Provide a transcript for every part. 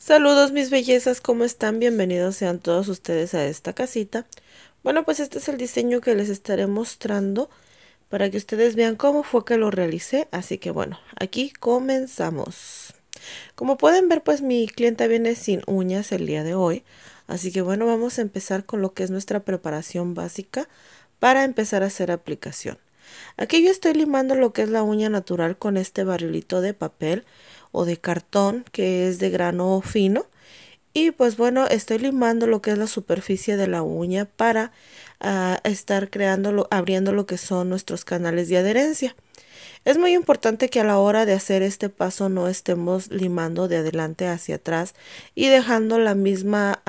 Saludos mis bellezas, ¿cómo están? Bienvenidos sean todos ustedes a esta casita. Bueno, pues este es el diseño que les estaré mostrando para que ustedes vean cómo fue que lo realicé. Así que bueno, aquí comenzamos. Como pueden ver, pues mi clienta viene sin uñas el día de hoy. Así que bueno, vamos a empezar con lo que es nuestra preparación básica para empezar a hacer aplicación. Aquí yo estoy limando lo que es la uña natural con este barrilito de papel o de cartón que es de grano fino. Y pues bueno, estoy limando lo que es la superficie de la uña para ah, estar creando, abriendo lo que son nuestros canales de adherencia. Es muy importante que a la hora de hacer este paso no estemos limando de adelante hacia atrás y dejando la misma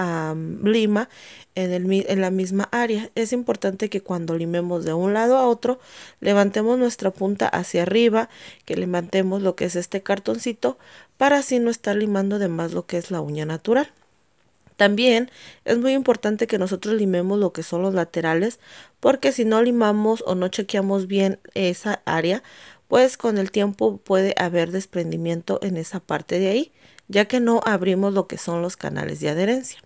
lima en, en la misma área. Es importante que cuando limemos de un lado a otro, levantemos nuestra punta hacia arriba, que levantemos lo que es este cartoncito para así no estar limando de más lo que es la uña natural. También es muy importante que nosotros limemos lo que son los laterales porque si no limamos o no chequeamos bien esa área pues con el tiempo puede haber desprendimiento en esa parte de ahí, ya que no abrimos lo que son los canales de adherencia.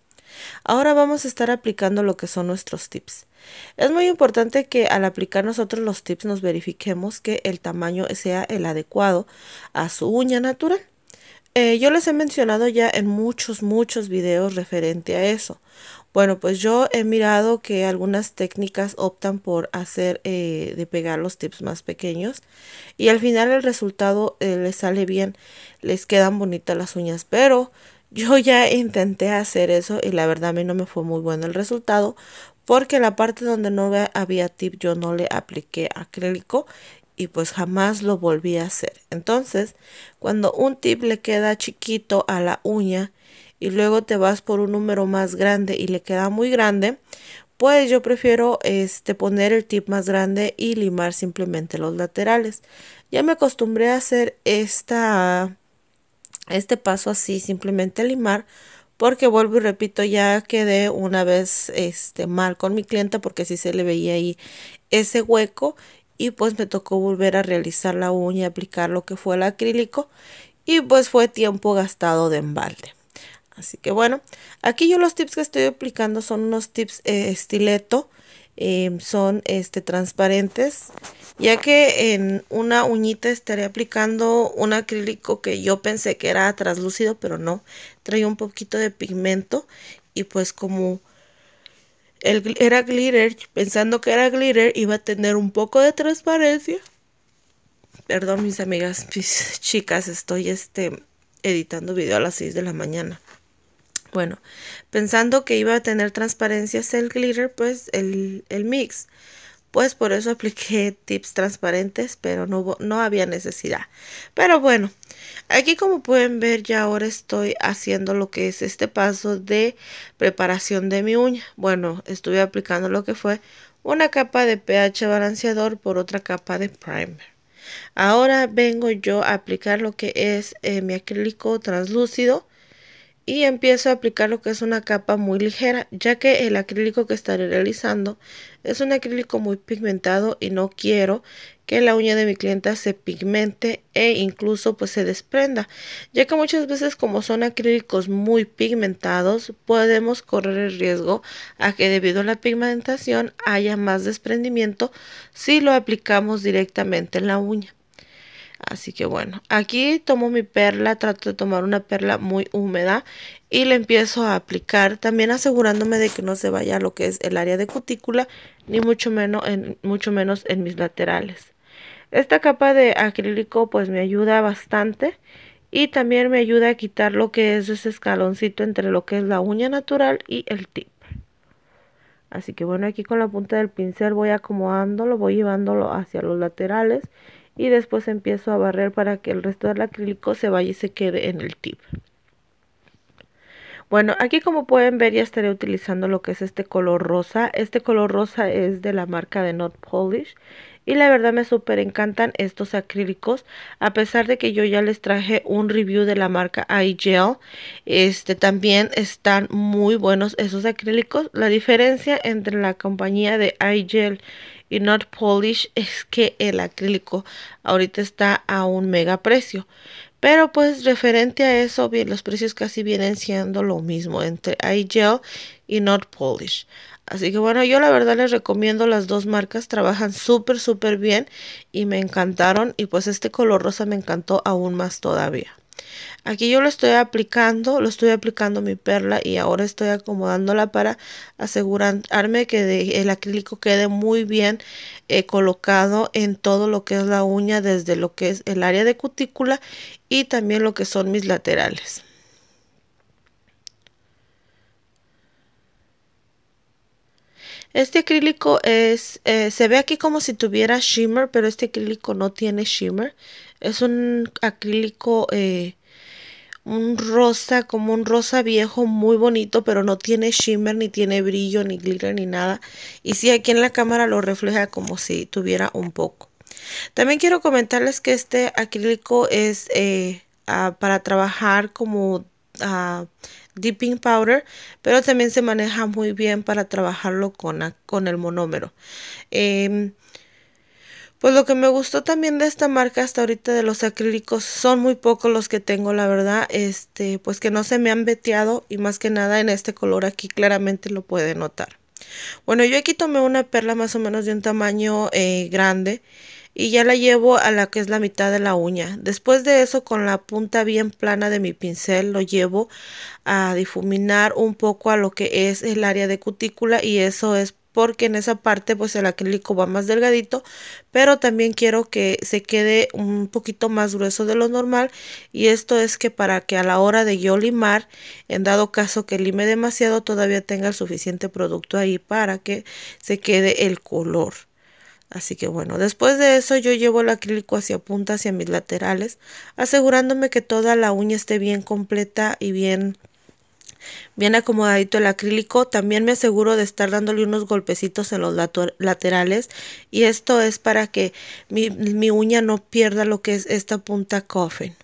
Ahora vamos a estar aplicando lo que son nuestros tips. Es muy importante que al aplicar nosotros los tips nos verifiquemos que el tamaño sea el adecuado a su uña natural. Eh, yo les he mencionado ya en muchos, muchos videos referente a eso. Bueno, pues yo he mirado que algunas técnicas optan por hacer eh, de pegar los tips más pequeños y al final el resultado eh, les sale bien, les quedan bonitas las uñas, pero yo ya intenté hacer eso y la verdad a mí no me fue muy bueno el resultado porque la parte donde no había tip yo no le apliqué acrílico y pues jamás lo volví a hacer. Entonces, cuando un tip le queda chiquito a la uña, y luego te vas por un número más grande y le queda muy grande, pues yo prefiero este, poner el tip más grande y limar simplemente los laterales. Ya me acostumbré a hacer esta, este paso así, simplemente limar, porque vuelvo y repito, ya quedé una vez este, mal con mi clienta porque si se le veía ahí ese hueco y pues me tocó volver a realizar la uña, aplicar lo que fue el acrílico y pues fue tiempo gastado de embalde. Así que bueno, aquí yo los tips que estoy aplicando son unos tips eh, estileto, em, son este, transparentes, ya que en una uñita estaré aplicando un acrílico que yo pensé que era translúcido, pero no, Trae un poquito de pigmento y pues como era glitter, pensando que era glitter, iba a tener un poco de transparencia. Perdón mis amigas, mis chicas, estoy este, editando video a las 6 de la mañana. Bueno, pensando que iba a tener transparencia el glitter, pues el, mix. Pues por eso apliqué tips transparentes, pero no, no había necesidad. Pero bueno, aquí como pueden ver ya ahora estoy haciendo lo que es este paso de preparación de mi uña. Bueno, estuve aplicando lo que fue una capa de pH balanceador por otra capa de primer. Ahora vengo yo a aplicar lo que es eh, mi acrílico translúcido y empiezo a aplicar lo que es una capa muy ligera, ya que el acrílico que estaré realizando es un acrílico muy pigmentado y no quiero que la uña de mi clienta se pigmente e incluso pues se desprenda, ya que muchas veces como son acrílicos muy pigmentados podemos correr el riesgo a que debido a la pigmentación haya más desprendimiento si lo aplicamos directamente en la uña. Así que bueno, aquí tomo mi perla, trato de tomar una perla muy húmeda y le empiezo a aplicar, también asegurándome de que no se vaya lo que es el área de cutícula, ni mucho menos en, mucho menos en mis laterales. Esta capa de acrílico pues me ayuda bastante y también me ayuda a quitar lo que es ese escaloncito entre lo que es la uña natural y el tip. Así que bueno, aquí con la punta del pincel voy acomodándolo, voy llevándolo hacia los laterales y después empiezo a barrer para que el resto del acrílico se vaya y se quede en el tip. Bueno, aquí como pueden ver ya estaré utilizando lo que es este color rosa. Este color rosa es de la marca de Not Polish y la verdad me súper encantan estos acrílicos a pesar de que yo ya les traje un review de la marca iGel este también están muy buenos esos acrílicos la diferencia entre la compañía de iGel y Not Polish es que el acrílico ahorita está a un mega precio pero pues referente a eso, bien, los precios casi vienen siendo lo mismo entre iGel y Not Polish. Así que bueno, yo la verdad les recomiendo las dos marcas, trabajan súper, súper bien y me encantaron y pues este color rosa me encantó aún más todavía. Aquí yo lo estoy aplicando, lo estoy aplicando mi perla y ahora estoy acomodándola para asegurarme que el acrílico quede muy bien eh, colocado en todo lo que es la uña, desde lo que es el área de cutícula y también lo que son mis laterales. Este acrílico es, eh, se ve aquí como si tuviera shimmer, pero este acrílico no tiene shimmer. Es un acrílico, eh, un rosa, como un rosa viejo muy bonito, pero no tiene shimmer, ni tiene brillo, ni glitter, ni nada. Y sí, aquí en la cámara lo refleja como si tuviera un poco. También quiero comentarles que este acrílico es eh, ah, para trabajar como... Ah, dipping powder, pero también se maneja muy bien para trabajarlo con, el monómero. Em, pues lo que me gustó también de esta marca hasta ahorita de los acrílicos son muy pocos los que tengo, la verdad. Este, pues que no se me han veteado y más que nada en este color aquí claramente lo puede notar. Bueno, yo aquí tomé una perla más o menos de un tamaño eh, grande y ya la llevo a la que es la mitad de la uña. Después de eso con la punta bien plana de mi pincel lo llevo a difuminar un poco a lo que es el área de cutícula y eso es porque en esa parte pues el acrílico va más delgadito pero también quiero que se quede un poquito más grueso de lo normal y esto es que para que a la hora de yo limar en dado caso que lime demasiado todavía tenga el suficiente producto ahí para que se quede el color Así que bueno, después de eso yo llevo el acrílico hacia punta, hacia mis laterales, asegurándome que toda la uña esté bien completa y bien bien acomodadito el acrílico. También me aseguro de estar dándole unos golpecitos en los laterales y esto es para que mi, mi uña no pierda lo que es esta punta coffin.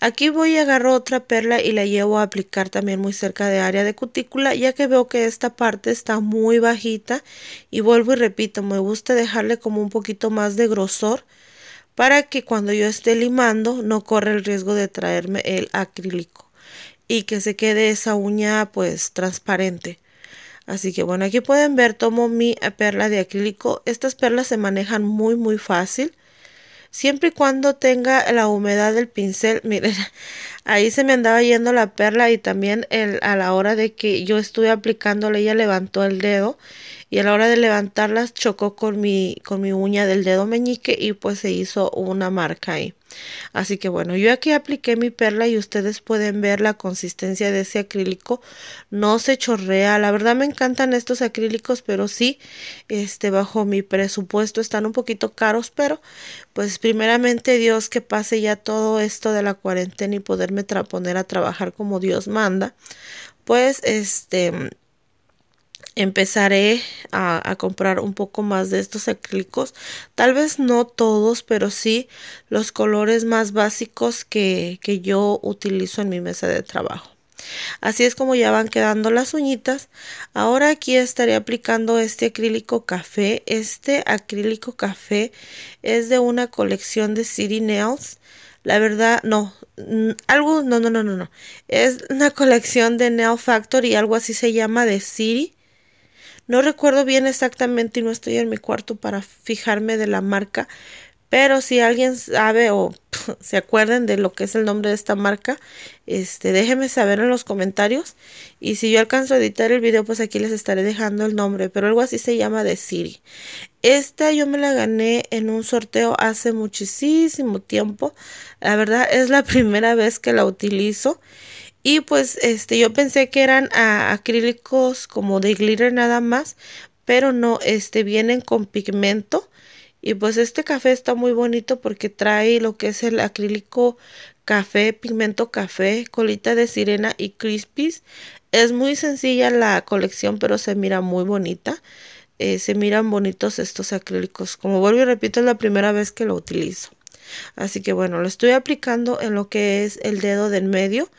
Aquí voy y agarro otra perla y la llevo a aplicar también muy cerca de área de cutícula ya que veo que esta parte está muy bajita y vuelvo y repito, me gusta dejarle como un poquito más de grosor para que cuando yo esté limando no corra el riesgo de traerme el acrílico y que se quede esa uña pues transparente. Así que bueno, aquí pueden ver, tomo mi perla de acrílico. Estas perlas se manejan muy muy fácil siempre y cuando tenga la humedad del pincel. Miren, ahí se me andaba yendo la perla y también el, a la hora de que yo estuve aplicándole, ella levantó el dedo y a la hora de levantarlas chocó con mi, con mi uña del dedo meñique y pues se hizo una marca ahí. Así que bueno, yo aquí apliqué mi perla y ustedes pueden ver la consistencia de ese acrílico, no se chorrea, la verdad me encantan estos acrílicos, pero sí, este bajo mi presupuesto están un poquito caros, pero pues primeramente Dios que pase ya todo esto de la cuarentena y poderme poner a trabajar como Dios manda, pues este empezaré a, comprar un poco más de estos acrílicos. Tal vez no todos, pero sí los colores más básicos que, yo utilizo en mi mesa de trabajo. Así es como ya van quedando las uñitas. Ahora aquí estaré aplicando este acrílico café. Este acrílico café es de una colección de City Nails. La verdad, no, algo, no, no, no, no, no. Es una colección de Nail Factory, algo así se llama de City. No recuerdo bien exactamente y no estoy en mi cuarto para fijarme de la marca, pero si alguien sabe o se acuerden de lo que es el nombre de esta marca, este, déjenme saber en los comentarios. Y si yo alcanzo a editar el video, pues aquí les estaré dejando el nombre. Pero algo así se llama de Siri. Esta yo me la gané en un sorteo hace muchísimo tiempo. La verdad es la primera vez que la utilizo. Y pues este yo pensé que eran acrílicos como de glitter nada más, pero no, este vienen con pigmento. Y pues este café está muy bonito porque trae lo que es el acrílico café, pigmento café, colita de sirena y crispies. Es muy sencilla la colección, pero se mira muy bonita. Eh, se miran bonitos estos acrílicos. Como vuelvo y repito, es la primera vez que lo utilizo. Así que bueno, lo estoy aplicando en lo que es el dedo del medio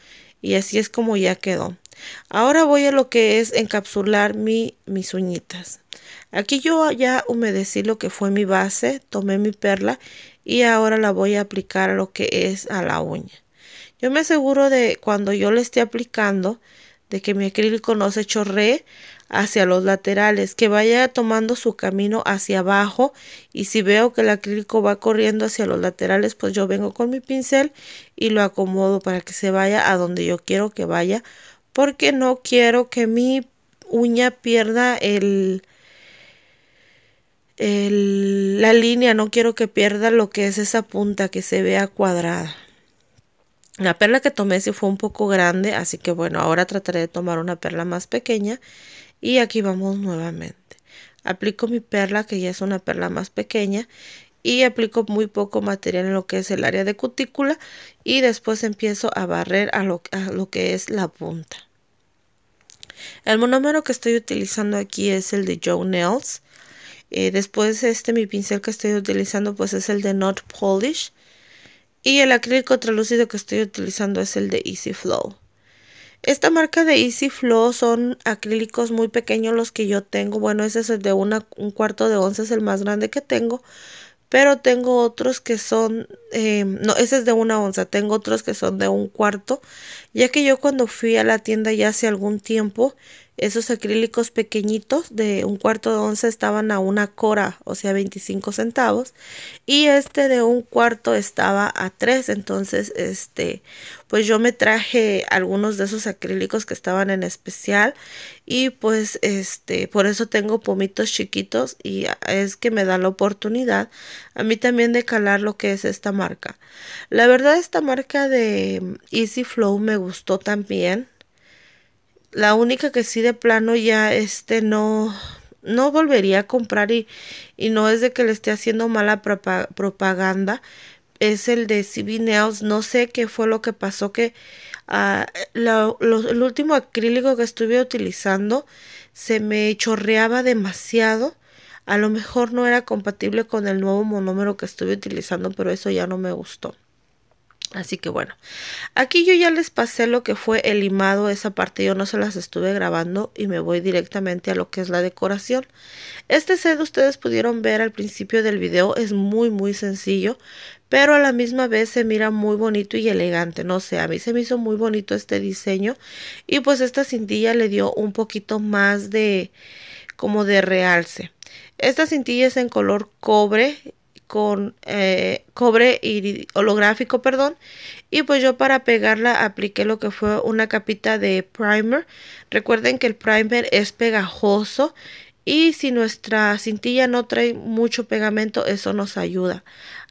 y así es como ya quedó. Ahora voy a lo que es encapsular mi, mis uñitas. Aquí yo ya humedecí lo que fue mi base, tomé mi perla y ahora la voy a aplicar a lo que es a la uña. Yo me aseguro de cuando yo le esté aplicando de que mi acrílico no se chorree hacia los laterales, que vaya tomando su camino hacia abajo y si veo que el acrílico va corriendo hacia los laterales, pues yo vengo con mi pincel y lo acomodo para que se vaya a donde yo quiero que vaya, porque no quiero que mi uña pierda el, la línea, no quiero que pierda lo que es esa punta que se vea cuadrada. La perla que tomé sí fue un poco grande, así que bueno, ahora trataré de tomar una perla más pequeña y aquí vamos nuevamente. Aplico mi perla, que ya es una perla más pequeña, y aplico muy poco material en lo que es el área de cutícula y después empiezo a barrer a lo, que es la punta. El monómero que estoy utilizando aquí es el de Joe Nails. Eh, después este mi pincel que estoy utilizando pues es el de Not Polish. Y el acrílico translúcido que estoy utilizando es el de Easy Flow. Esta marca de Easy Flow son acrílicos muy pequeños los que yo tengo. Bueno, ese es el de una, un cuarto de onza, es el más grande que tengo. Pero tengo otros que son, em, no, ese es de una onza, tengo otros que son de un cuarto. Ya que yo cuando fui a la tienda ya hace algún tiempo, esos acrílicos pequeñitos de un cuarto de once estaban a una cora, o sea, 25 centavos. Y este de un cuarto estaba a 3. Entonces, este, pues yo me traje algunos de esos acrílicos que estaban en especial. Y pues, este, por eso tengo pomitos chiquitos y es que me da la oportunidad a mí también de calar lo que es esta marca. La verdad, esta marca de Easy Flow me gustó también la única que sí de plano ya este no no volvería a comprar y, y no es de que le esté haciendo mala propaganda es el de CB no sé qué fue lo que pasó que ah, el último acrílico que estuve utilizando se me chorreaba demasiado a lo mejor no era compatible con el nuevo monómero que estuve utilizando pero eso ya no me gustó Así que bueno, aquí yo ya les pasé lo que fue el limado, esa parte yo no se las estuve grabando y me voy directamente a lo que es la decoración. Este set ustedes pudieron ver al principio del video, es muy muy sencillo, pero a la misma vez se mira muy bonito y elegante, no sé, a mí se me hizo muy bonito este diseño y pues esta cintilla le dio un poquito más de como de realce. Esta cintilla es en color cobre con eh, cobre holográfico, perdón. Y pues yo para pegarla apliqué lo que fue una capita de primer. Recuerden que el primer es pegajoso y si nuestra cintilla no trae mucho pegamento, eso nos ayuda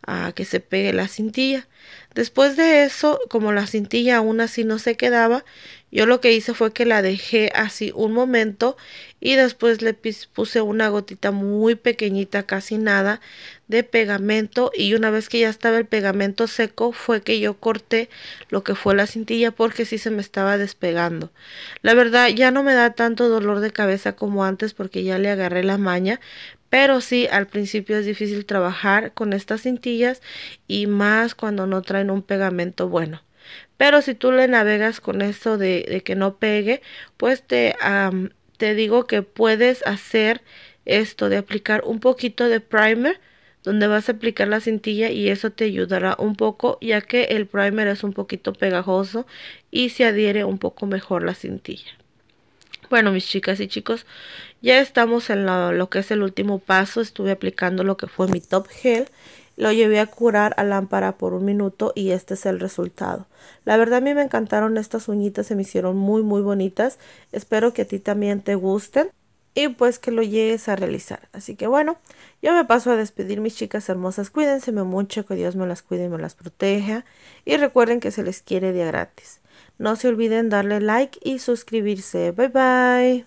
a que se pegue la cintilla. Después de eso, como la cintilla aún así no se quedaba, yo lo que hice fue que la dejé así un momento y después le puse una gotita muy pequeñita, casi nada, de pegamento y una vez que ya estaba el pegamento seco fue que yo corté lo que fue la cintilla porque sí se me estaba despegando. La verdad ya no me da tanto dolor de cabeza como antes porque ya le agarré la maña, pero sí, al principio es difícil trabajar con estas cintillas y más cuando no traen un pegamento bueno. Pero si tú le navegas con esto de, que no pegue, pues te, te digo que puedes hacer esto de aplicar un poquito de primer donde vas a aplicar la cintilla y eso te ayudará un poco ya que el primer es un poquito pegajoso y se adhiere un poco mejor la cintilla. Bueno, mis chicas y chicos, ya estamos en lo, que es el último paso. Estuve aplicando lo que fue mi top gel. Lo llevé a curar a lámpara por un minuto y este es el resultado. La verdad a mí me encantaron estas uñitas, se me hicieron muy muy bonitas. Espero que a ti también te gusten y pues que lo llegues a realizar. Así que bueno, yo me paso a despedir mis chicas hermosas. Cuídense mucho, que Dios me las cuide y me las proteja. Y recuerden que se les quiere día gratis. No se olviden darle like y suscribirse. Bye bye.